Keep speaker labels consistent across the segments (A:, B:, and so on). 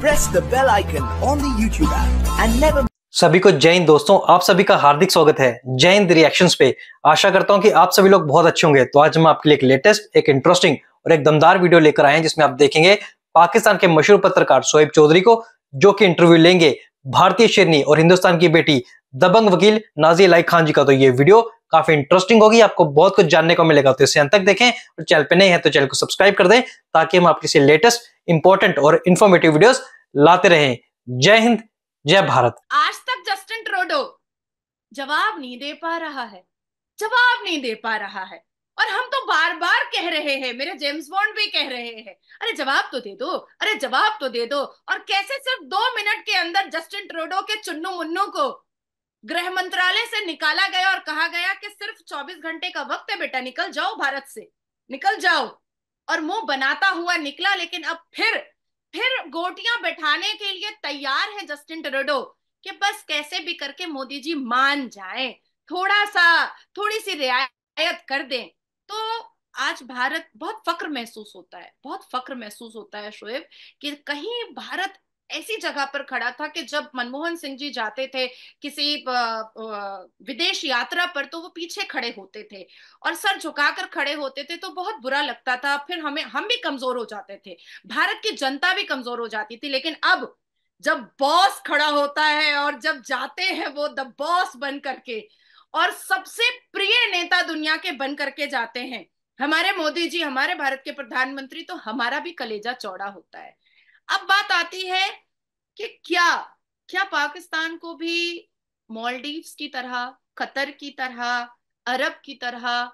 A: Press the bell icon on the YouTube app and never
B: सभी को जय हिंद दोस्तों आप सभी का हार्दिक स्वागत है जय हिंद रिएक्शंस पे आशा करता हूं कि आप सभी लोग बहुत अच्छे होंगे तो आज हम आपके लिए एक लेटेस्ट एक इंटरेस्टिंग और एक दमदार वीडियो लेकर आए हैं जिसमें आप देखेंगे पाकिस्तान के मशहूर पत्रकार शोएब चौधरी को जो कि इंटरव्यू लेंगे भारतीय शेरनी और हिंदुस्तान की बेटी दबंग वकील नाजी लाई खान जी का तो ये वीडियो काफी इंटरेस्टिंग होगी आपको बहुत कुछ जानने को मिलेगा तो इसे अंत तक देखें और चैनल पे नहीं है तो चैनल को सब्सक्राइब कर दें ताकि हम आपके लेटेस्ट इंपॉर्टेंट और इन्फॉर्मेटिव वीडियोस लाते रहें जय हिंद जय भारत
A: आज तक जस्टिन ट्रोडो जवाब नहीं दे पा रहा है जवाब नहीं दे पा रहा है और हम तो बार बार कह रहे हैं मेरे जेम्स बॉन्ड भी कह रहे हैं अरे जवाब तो दे दो अरे जवाब तो दे दो और कैसे सिर्फ दो मिनट के अंदर जस्टिन ट्रोडो के चुन्नू मुन्नू को गृह मंत्रालय से निकाला गया और कहा गया कि सिर्फ 24 घंटे का वक्त है बेटा निकल जाओ भारत से निकल जाओ और मुंह बनाता हुआ निकला लेकिन अब फिर फिर गोटियां बैठाने के लिए तैयार है जस्टिन टरोडो कि बस कैसे भी करके मोदी जी मान जाए थोड़ा सा थोड़ी सी रियायत कर दें तो आज भारत बहुत फक्र महसूस होता है बहुत फक्र महसूस होता है शोएब कि कहीं भारत ऐसी जगह पर खड़ा था कि जब मनमोहन सिंह जी जाते थे किसी विदेश यात्रा पर तो वो पीछे खड़े होते थे और सर झुकाकर खड़े होते थे तो बहुत बुरा लगता था फिर हमें हम भी कमजोर हो जाते थे भारत की जनता भी कमजोर हो जाती थी लेकिन अब जब बॉस खड़ा होता है और जब जाते हैं वो द बॉस बन करके और सबसे प्रिय नेता दुनिया के बन करके जाते हैं हमारे मोदी जी हमारे भारत के प्रधानमंत्री तो हमारा भी कलेजा चौड़ा होता है अब बात आती है कि क्या क्या पाकिस्तान को भी
C: मॉलडीव्स की तरह कतर की तरह अरब की तरह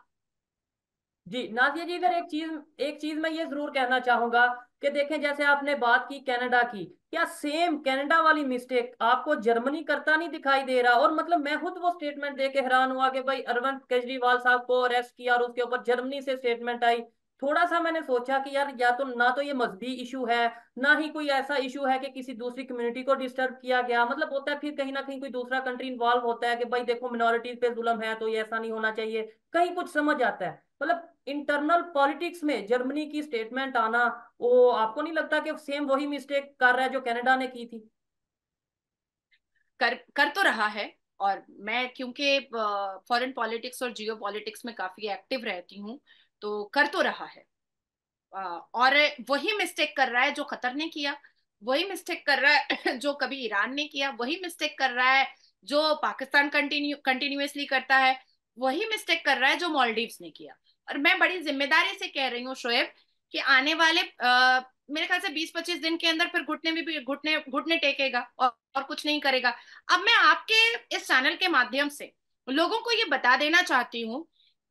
C: जी नाजिया जी इधर एक चीज एक चीज मैं ये जरूर कहना चाहूंगा कि देखें जैसे आपने बात की कनाडा की क्या सेम कनाडा वाली मिस्टेक आपको जर्मनी करता नहीं दिखाई दे रहा और मतलब मैं खुद वो स्टेटमेंट दे के हैरान हुआ कि भाई अरविंद केजरीवाल साहब को अरेस्ट किया और उसके ऊपर जर्मनी से स्टेटमेंट आई थोड़ा सा मैंने सोचा कि यार या तो ना तो ये मजहबी इशू है ना ही कोई ऐसा इशू है कि किसी दूसरी कम्युनिटी को डिस्टर्ब किया गया मतलब होता है फिर कहीं ना कहीं कोई दूसरा कंट्री इन्वॉल्व होता है कि भाई देखो मिनोरिटीज पे जुलम है तो ये ऐसा नहीं होना चाहिए कहीं कुछ समझ आता है मतलब इंटरनल पॉलिटिक्स में जर्मनी की स्टेटमेंट आना वो आपको नहीं लगता कि सेम वही मिस्टेक कर रहा है जो कैनेडा ने की थी कर कर तो रहा
A: है और मैं क्योंकि फॉरेन पॉलिटिक्स और जियो पॉलिटिक्स में काफी एक्टिव रहती हूँ तो कर तो रहा है और वही मिस्टेक कर रहा है जो खतर ने किया वही मिस्टेक कर रहा है जो कभी ईरान ने किया वही मिस्टेक कर रहा है जो पाकिस्तान कंटिन्यू कंटिन्यूसली करता है वही मिस्टेक कर रहा है जो मॉलडीव ने किया और मैं बड़ी जिम्मेदारी से कह रही हूँ शोएब कि आने वाले आ, मेरे ख्याल से 20-25 दिन के अंदर फिर घुटने भी, भी घुटने घुटने टेकेगा और, और कुछ नहीं करेगा अब मैं आपके इस चैनल के माध्यम से लोगों को ये बता देना चाहती हूँ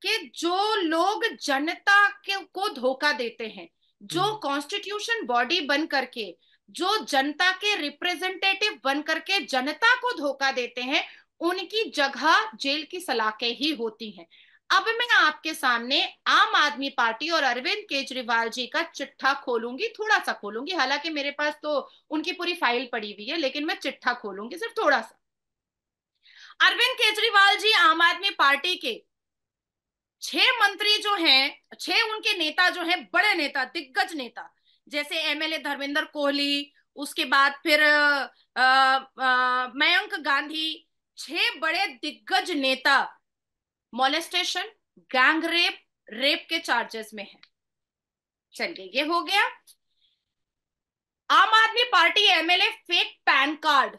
A: कि जो लोग जनता के को धोखा देते हैं जो कॉन्स्टिट्यूशन हम्म। बॉडी बन करके जो जनता के रिप्रेजेंटेटिव बन करके जनता को धोखा देते हैं उनकी जगह जेल की सलाखें ही होती हैं अब मैं आपके सामने आम आदमी पार्टी और अरविंद केजरीवाल जी का चिट्ठा खोलूंगी थोड़ा सा खोलूंगी हालांकि मेरे पास तो उनकी पूरी फाइल पड़ी हुई है लेकिन मैं चिट्ठा खोलूंगी सिर्फ थोड़ा सा अरविंद केजरीवाल जी आम आदमी पार्टी के छह मंत्री जो हैं छह उनके नेता जो हैं बड़े नेता दिग्गज नेता जैसे एमएलए धर्मेंद्र कोहली उसके बाद फिर मयंक गांधी छह बड़े दिग्गज नेता मोलेस्टेशन गैंग रेप रेप के चार्जेस में है चलिए ये हो गया Aam Aadmi Party MLA fake PAN card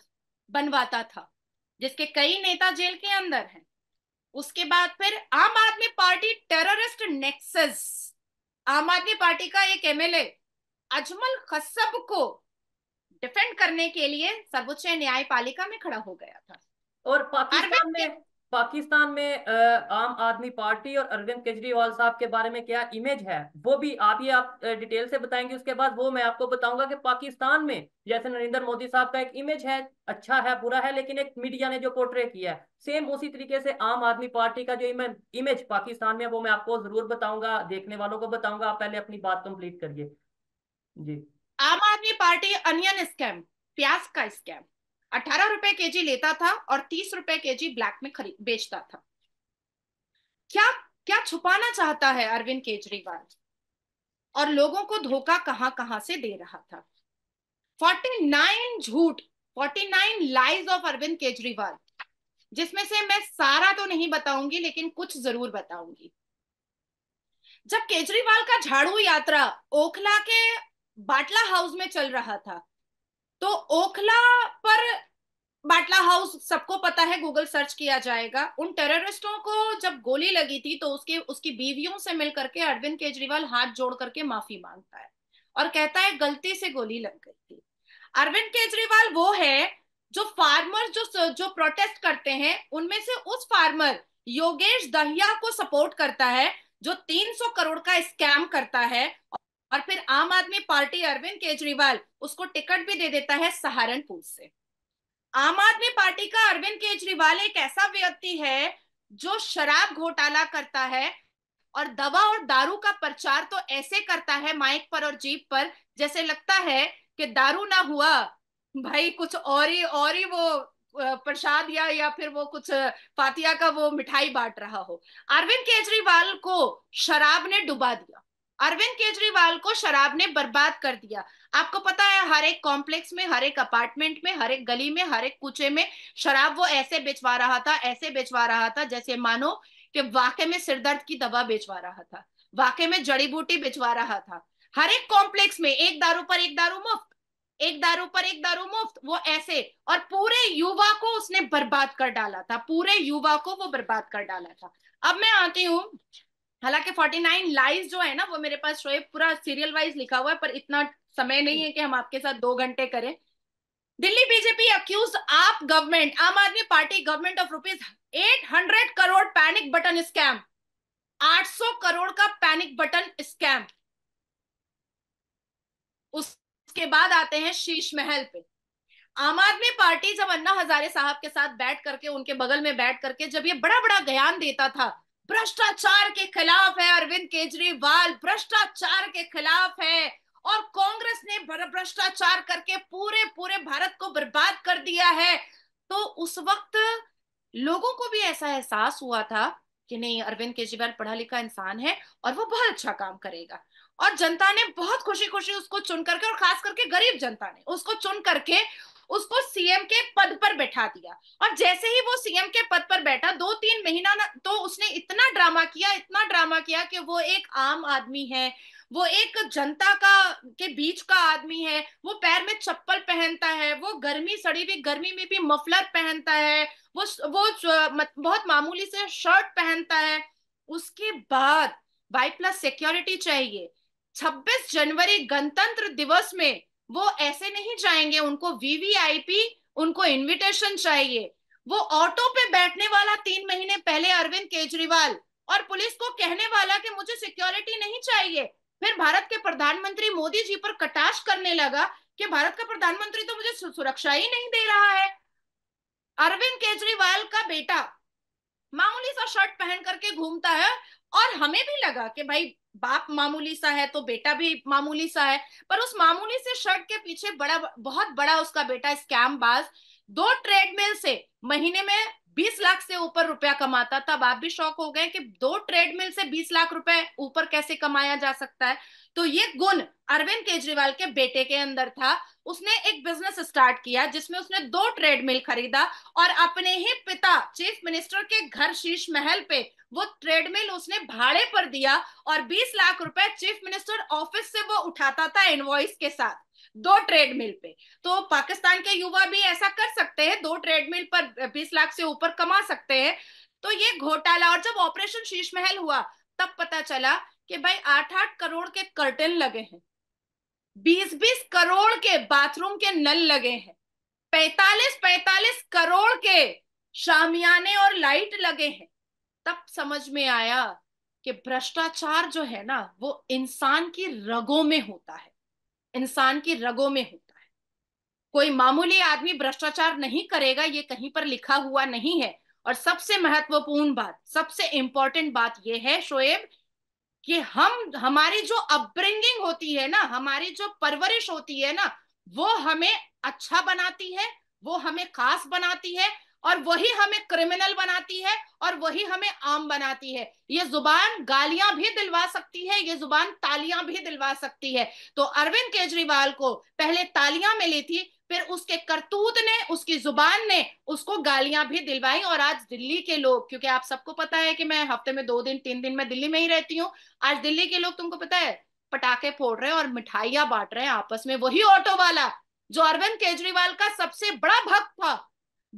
A: बनवाता था जिसके कई नेता जेल के अंदर हैं उसके बाद फिर आम आदमी पार्टी टेररिस्ट नेक्सस आम आदमी पार्टी का एक एमएलए अजमल खसब को डिफेंड करने के लिए सर्वोच्च न्यायपालिका में खड़ा हो गया था
C: और पाकिस्तान में पाकिस्तान में आम आदमी पार्टी और अरविंद केजरीवाल साहब के बारे में क्या इमेज है वो भी आप ही आप डिटेल से बताएंगे उसके बाद वो मैं आपको बताऊंगा कि पाकिस्तान में जैसे नरेंद्र मोदी साहब का एक इमेज है अच्छा है बुरा है लेकिन एक मीडिया ने जो पोर्ट्रे किया है सेम उसी तरीके से आम आदमी पार्टी का जो इमेज इमेज पाकिस्तान में वो मैं आपको जरूर बताऊंगा देखने वालों को बताऊंगा आप पहले अपनी बात कंप्लीट करिए जी आम आदमी
A: पार्टी अनियन स्कैम प्याज का स्कैम अठारह रुपए के जी लेता था और तीस रुपए के जी ब्लैक में खरीद बेचता था क्या क्या छुपाना चाहता है अरविंद केजरीवाल और लोगों को धोखा कहां कहां से दे रहा था 49 झूठ 49 लाइज ऑफ अरविंद केजरीवाल जिसमें से मैं सारा तो नहीं बताऊंगी लेकिन कुछ जरूर बताऊंगी जब केजरीवाल का झाड़ू यात्रा ओखला के बाटला हाउस में चल रहा था तो ओखला पर बाटला हाउस सबको पता है गूगल सर्च किया जाएगा उन टेररिस्टों को जब गोली लगी थी तो उसके उसकी बीवियों से मिल करके अरविंद केजरीवाल हाथ जोड़ करके माफी मांगता है और कहता है गलती से गोली लग गई थी अरविंद केजरीवाल वो है जो फार्मर जो जो प्रोटेस्ट करते हैं उनमें से उस फार्मर योगेश दहिया को सपोर्ट करता है जो 300 करोड़ का स्कैम करता है और फिर आम आदमी पार्टी अरविंद केजरीवाल उसको टिकट भी दे देता है सहारनपुर से आम आदमी पार्टी का अरविंद केजरीवाल एक ऐसा व्यक्ति है जो शराब घोटाला करता है और दवा और दारू का प्रचार तो ऐसे करता है माइक पर और जीप पर जैसे लगता है कि दारू ना हुआ भाई कुछ और ही और ही वो प्रसाद या या फिर वो कुछ फातिया का वो मिठाई बांट रहा हो अरविंद केजरीवाल को शराब ने डुबा दिया अरविंद केजरीवाल को शराब ने बर्बाद कर दिया आपको पता है हर एक कॉम्प्लेक्स में हर एक अपार्टमेंट में हर एक गली में हर एक कुचे में शराब वो ऐसे बेचवा रहा था ऐसे बेचवा रहा था जैसे मानो कि वाकई में सिरदर्द की दवा बेचवा रहा था वाकई में जड़ी बूटी बेचवा रहा था हर एक कॉम्प्लेक्स में एक दारू पर एक दारू मुफ्त एक दारू पर एक दारू मुफ्त वो ऐसे और पूरे युवा को उसने बर्बाद कर डाला था पूरे युवा को वो बर्बाद कर डाला था अब मैं आती हूँ हालांकि 49 लाइज जो है ना वो मेरे पास शोएब पूरा सीरियल वाइज लिखा हुआ है पर इतना समय नहीं है कि हम आपके साथ दो घंटे करें Delhi BJP accuse AAP government Aam Aadmi Party government of rupees eight hundred crore panic button scam 800 crore का पैनिक बटन स्कैम उसके बाद आते हैं शीश महल पे आम आदमी पार्टी जब अन्ना हजारे साहब के साथ बैठ करके उनके बगल में बैठ करके जब ये बड़ा बड़ा ज्ञान देता था भ्रष्टाचार के खिलाफ है अरविंद केजरीवाल भ्रष्टाचार के खिलाफ है और कांग्रेस ने भ्रष्टाचार करके पूरे पूरे भारत को बर्बाद कर दिया है तो उस वक्त लोगों को भी ऐसा एहसास हुआ था कि नहीं अरविंद केजरीवाल पढ़ा लिखा इंसान है और वो बहुत अच्छा काम करेगा और जनता ने बहुत खुशी खुशी उसको चुन करके और खास करके गरीब जनता ने उसको चुन करके उसको सीएम के पद पर बैठा दिया और जैसे ही वो सीएम के पद पर बैठा दो तीन महीना तो उसने इतना ड्रामा किया इतना ड्रामा किया कि वो एक आम आदमी है वो एक जनता का के बीच का आदमी है वो पैर में चप्पल पहनता है वो गर्मी सड़ी हुई गर्मी में भी मफलर पहनता है वो वो बहुत मामूली से शर्ट पहनता है उसके बाद बाई प्लस सिक्योरिटी चाहिए 26 जनवरी गणतंत्र दिवस में वो ऐसे नहीं जाएंगे उनको वीवीआईपी उनको इनविटेशन चाहिए वो ऑटो पे बैठने वाला तीन महीने पहले अरविंद केजरीवाल और पुलिस को कहने वाला कि मुझे सिक्योरिटी नहीं चाहिए फिर भारत के प्रधानमंत्री मोदी जी पर कटाश करने लगा कि भारत का प्रधानमंत्री तो मुझे सुरक्षा ही नहीं दे रहा है अरविंद केजरीवाल का बेटा मामूली सा शर्ट पहन करके घूमता है और हमें भी लगा कि भाई बाप मामूली सा है तो बेटा भी मामूली सा है पर उस मामूली से शर्ट के पीछे बड़ा बहुत बड़ा उसका बेटा स्कैम बाज दो ट्रेडमिल से महीने में बीस लाख से ऊपर रुपया कमाता तब आप भी शौक हो गए कि दो ट्रेडमिल से बीस लाख रुपए ऊपर कैसे कमाया जा सकता है तो ये गुण अरविंद केजरीवाल के बेटे के अंदर था उसने एक बिजनेस स्टार्ट किया जिसमें उसने दो ट्रेडमिल खरीदा और अपने ही पिता चीफ मिनिस्टर के घर शीश महल पे वो ट्रेडमिल उसने भाड़े पर दिया और 20 लाख रुपए चीफ मिनिस्टर ऑफिस से वो उठाता था इनवॉइस के साथ दो ट्रेडमिल पे तो पाकिस्तान के युवा भी ऐसा कर सकते हैं दो ट्रेडमिल पर बीस लाख से ऊपर कमा सकते हैं तो ये घोटाला और जब ऑपरेशन शीश महल हुआ तब पता चला कि भाई आठ आठ करोड़ के कर्टन लगे हैं बीस बीस करोड़ के बाथरूम के नल लगे हैं पैतालीस पैतालीस करोड़ के शामियाने और लाइट लगे हैं तब समझ में आया कि भ्रष्टाचार जो है ना वो इंसान की रगों में होता है इंसान की रगों में होता है कोई मामूली आदमी भ्रष्टाचार नहीं करेगा ये कहीं पर लिखा हुआ नहीं है और सबसे महत्वपूर्ण बात सबसे इंपॉर्टेंट बात यह है शोएब कि हम हमारी जो अपब्रिंगिंग होती है ना हमारी जो परवरिश होती है ना वो हमें अच्छा बनाती है वो हमें खास बनाती है और वही हमें क्रिमिनल बनाती है और वही हमें आम बनाती है ये जुबान गालियां भी दिलवा सकती है ये जुबान तालियां भी दिलवा सकती है तो अरविंद केजरीवाल को पहले तालियां मिली थी फिर उसके करतूत ने उसकी जुबान ने उसको गालियां भी दिलवाई और आज दिल्ली के लोग क्योंकि आप सबको पता है कि मैं हफ्ते में दो दिन तीन दिन में दिल्ली में ही रहती हूँ आज दिल्ली के लोग तुमको पता है पटाखे फोड़ रहे हैं और मिठाइयां बांट रहे हैं आपस में वही ऑटो वाला जो अरविंद केजरीवाल का सबसे बड़ा भक्त था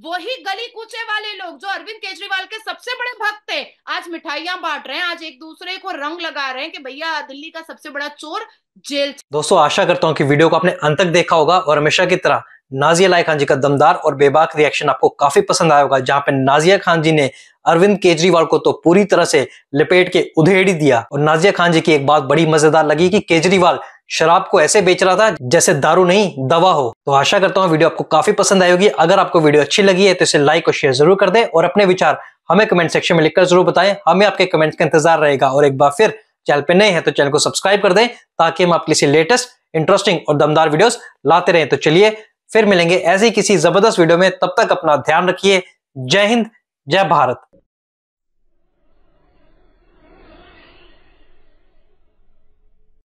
A: वही गली कूचे वाले लोग जो अरविंद केजरीवाल के सबसे बड़े भक्त थे आज मिठाइयां बांट रहे हैं आज एक दूसरे को रंग लगा रहे हैं कि भैया दिल्ली का सबसे बड़ा चोर जेल
B: दोस्तों आशा करता हूँ कि वीडियो को आपने अंत तक देखा होगा और हमेशा की तरह नाजिया लाई खान जी का दमदार और बेबाक रिएक्शन आपको काफी पसंद आया होगा जहां पर नाजिया खान जी ने अरविंद केजरीवाल को तो पूरी तरह से लपेट के उधेड़ ही दिया और नाजिया खान जी की एक बात बड़ी मजेदार लगी कि केजरीवाल शराब को ऐसे बेच रहा था जैसे दारू नहीं दवा हो तो आशा करता हूँ वीडियो आपको काफी पसंद आई होगी अगर आपको वीडियो अच्छी लगी है तो इसे लाइक और शेयर जरूर कर दें और अपने विचार हमें कमेंट सेक्शन में लिखकर जरूर बताएं हमें आपके कमेंट्स का इंतजार रहेगा और एक बार फिर चैनल पे नए हैं तो चैनल को सब्सक्राइब कर दें ताकि हम आपके लिए लेटेस्ट इंटरेस्टिंग और दमदार वीडियोस लाते रहें तो चलिए फिर मिलेंगे ऐसी किसी जबरदस्त वीडियो में तब तक अपना ध्यान रखिए जय हिंद जय भारत